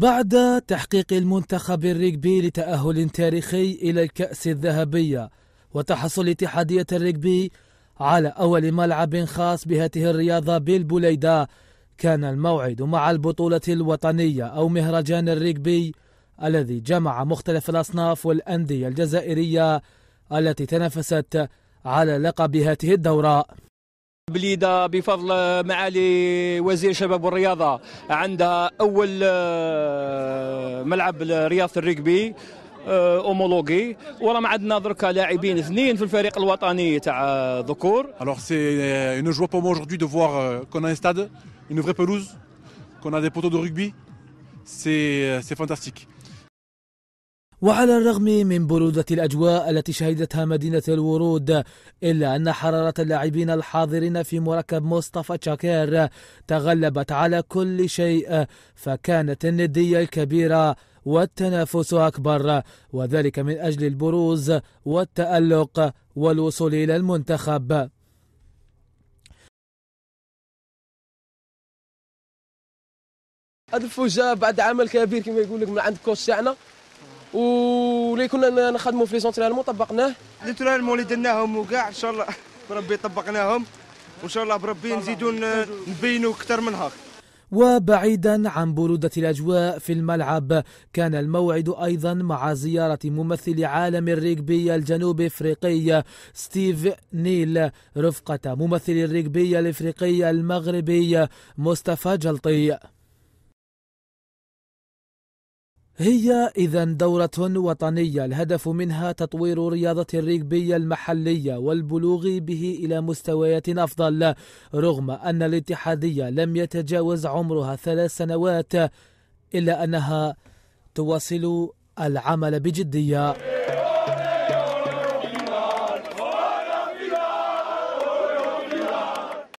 بعد تحقيق المنتخب الرجبي لتأهل تاريخي إلى الكأس الذهبية وتحصل اتحادية الرجبي على أول ملعب خاص بهذه الرياضة بالبليدة كان الموعد مع البطولة الوطنية أو مهرجان الرجبي الذي جمع مختلف الأصناف والأندية الجزائرية التي تنافست على لقب هذه الدورة بليدة بفضل معالي وزير الشباب والرياضة عندها أول آه، ملعب رياضة الركبي آه، اومولوجي ورا ما عندنا دركا لاعبين اثنين في الفريق الوطني تاع آه، ذكور alors c'est euh, une joie pour moi aujourd'hui de voir euh, qu'on a un stade une vraie pelouse qu'on a des poteaux de rugby c'est euh, fantastique وعلى الرغم من برودة الأجواء التي شهدتها مدينة الورود إلا أن حرارة اللاعبين الحاضرين في مركب مصطفى شاكير تغلبت على كل شيء فكانت الندية الكبيرة والتنافس أكبر وذلك من أجل البروز والتألق والوصول إلى المنتخب هذا الفوز بعد عمل كبير كما يقول لك من عند كوس تاعنا ولا كنا نخدموا في لي زونترينمون طبقناه لي اللي درناهم وكاع ان شاء الله بربي طبقناهم وان شاء الله بربي نزيدوا نبينوا اكثر من هاك وبعيدا عن برودة الأجواء في الملعب كان الموعد أيضا مع زيارة ممثل عالم الريغبي الجنوب أفريقي ستيف نيل رفقة ممثل الريغبي الأفريقي المغربي مصطفى جلطي هي إذا دورة وطنية الهدف منها تطوير رياضة الريغبي المحلية والبلوغ به إلى مستويات أفضل رغم أن الاتحادية لم يتجاوز عمرها ثلاث سنوات إلا أنها تواصل العمل بجدية